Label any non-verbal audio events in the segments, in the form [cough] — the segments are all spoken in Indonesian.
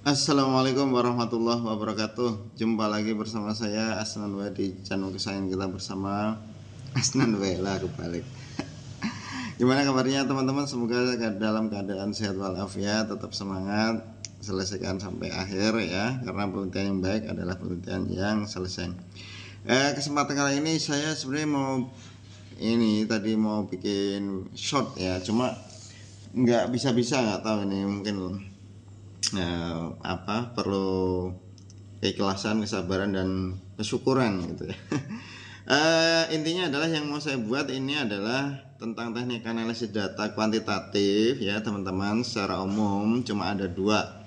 Assalamualaikum warahmatullahi wabarakatuh Jumpa lagi bersama saya Asnan W di channel kesayangan kita bersama [laughs] Asnan W lah kebalik [laughs] Gimana kabarnya teman-teman Semoga dalam keadaan sehat walafiat Tetap semangat Selesaikan sampai akhir ya Karena penelitian yang baik adalah penelitian yang selesai eh, Kesempatan kali ini saya sebenarnya mau Ini tadi mau bikin short ya Cuma nggak bisa-bisa nggak tahu ini mungkin eh, apa perlu keikhlasan, kesabaran dan kesyukuran gitu ya. [laughs] eh, intinya adalah yang mau saya buat ini adalah tentang teknik analisis data kuantitatif ya teman-teman secara umum cuma ada dua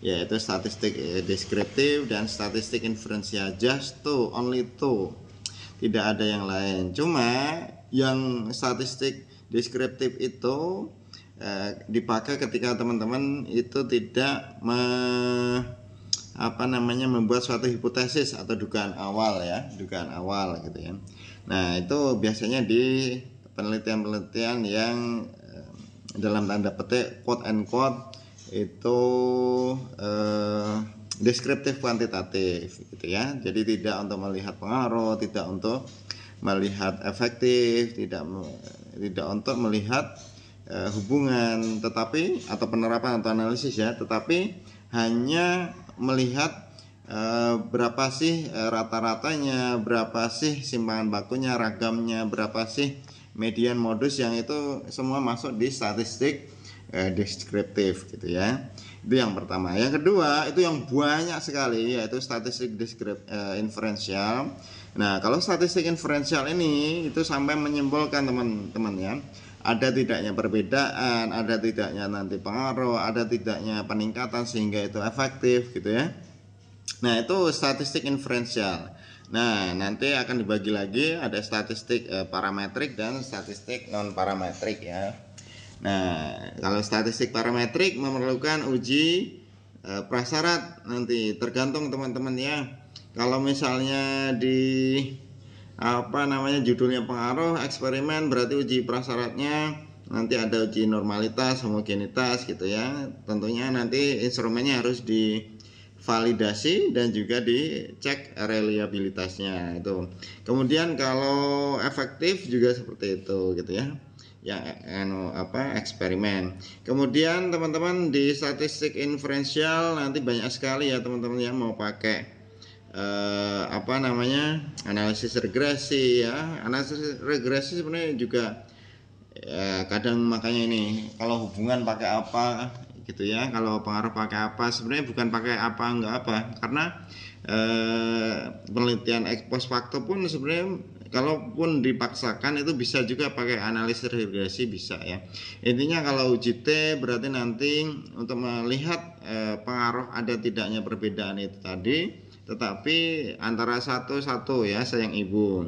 yaitu statistik eh, deskriptif dan statistik inferensial just two only two tidak ada yang lain cuma yang statistik deskriptif itu Eh, dipakai ketika teman-teman itu tidak me, apa namanya membuat suatu hipotesis atau dugaan awal ya dugaan awal gitu ya nah itu biasanya di penelitian-penelitian yang eh, dalam tanda petik quote and quote itu eh, deskriptif kuantitatif gitu ya jadi tidak untuk melihat pengaruh tidak untuk melihat efektif tidak tidak untuk melihat uh, hubungan tetapi atau penerapan atau analisis ya tetapi hanya melihat eh, berapa sih eh, rata-ratanya berapa sih simpangan bakunya ragamnya berapa sih median modus yang itu semua masuk di statistik deskriptif gitu ya itu yang pertama yang kedua itu yang banyak sekali yaitu statistik deskrip uh, inferensial nah kalau statistik inferensial ini itu sampai menyimpulkan teman-teman ya ada tidaknya perbedaan, ada tidaknya nanti pengaruh, ada tidaknya peningkatan sehingga itu efektif gitu ya. Nah, itu statistik inferensial. Nah, nanti akan dibagi lagi ada statistik eh, parametrik dan statistik non parametrik ya. Nah, kalau statistik parametrik memerlukan uji eh, prasyarat nanti tergantung teman-teman ya. Kalau misalnya di apa namanya judulnya pengaruh eksperimen berarti uji prasyaratnya nanti ada uji normalitas homogenitas gitu ya tentunya nanti instrumennya harus divalidasi dan juga dicek reliabilitasnya itu kemudian kalau efektif juga seperti itu gitu ya yang anu apa eksperimen kemudian teman-teman di statistik inferensial nanti banyak sekali ya teman-teman yang mau pakai eh, apa namanya analisis regresi ya analisis regresi sebenarnya juga eh, kadang makanya ini kalau hubungan pakai apa gitu ya kalau pengaruh pakai apa sebenarnya bukan pakai apa enggak apa karena eh, penelitian ekspos faktor pun sebenarnya kalaupun dipaksakan itu bisa juga pakai analisis regresi bisa ya intinya kalau uji t berarti nanti untuk melihat eh, pengaruh ada tidaknya perbedaan itu tadi tetapi antara satu satu ya sayang ibu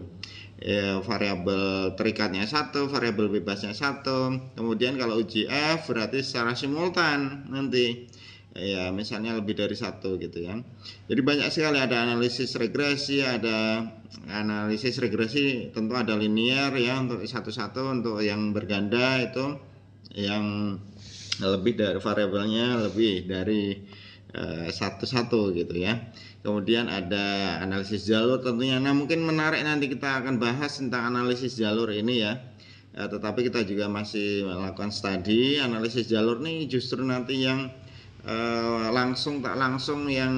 ya, variabel terikatnya satu variabel bebasnya satu kemudian kalau f berarti secara simultan nanti ya misalnya lebih dari satu gitu ya jadi banyak sekali ada analisis regresi ada analisis regresi tentu ada linear ya untuk satu-satu untuk yang berganda itu yang lebih dari variabelnya lebih dari Eh, satu-satu gitu ya. Kemudian ada analisis jalur tentunya. Nah mungkin menarik nanti kita akan bahas tentang analisis jalur ini ya. ya tetapi kita juga masih melakukan studi analisis jalur nih justru nanti yang eh, langsung tak langsung yang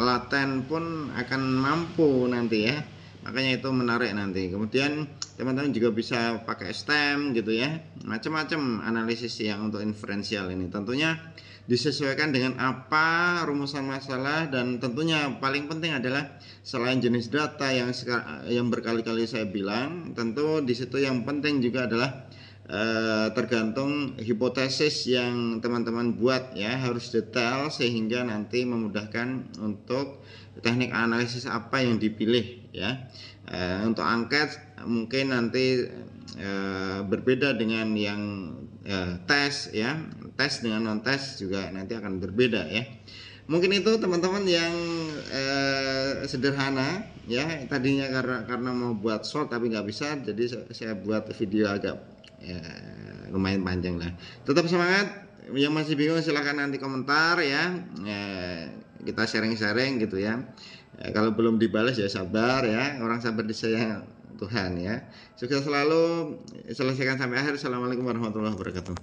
laten pun akan mampu nanti ya makanya itu menarik nanti kemudian teman-teman juga bisa pakai stem gitu ya macam-macam analisis yang untuk inferensial ini tentunya disesuaikan dengan apa rumusan masalah dan tentunya paling penting adalah selain jenis data yang yang berkali-kali saya bilang tentu di situ yang penting juga adalah Eh, tergantung hipotesis yang teman-teman buat ya harus detail sehingga nanti memudahkan untuk teknik analisis apa yang dipilih ya eh, untuk angket mungkin nanti eh, berbeda dengan yang eh, tes ya tes dengan non tes juga nanti akan berbeda ya mungkin itu teman-teman yang eh, sederhana ya tadinya karena karena mau buat short tapi nggak bisa jadi saya buat video agak ya, lumayan panjang lah tetap semangat yang masih bingung silahkan nanti komentar ya ya kita sharing-sharing gitu ya ya kalau belum dibalas ya sabar ya orang sabar disayang Tuhan ya sukses selalu selesaikan sampai akhir assalamualaikum warahmatullahi wabarakatuh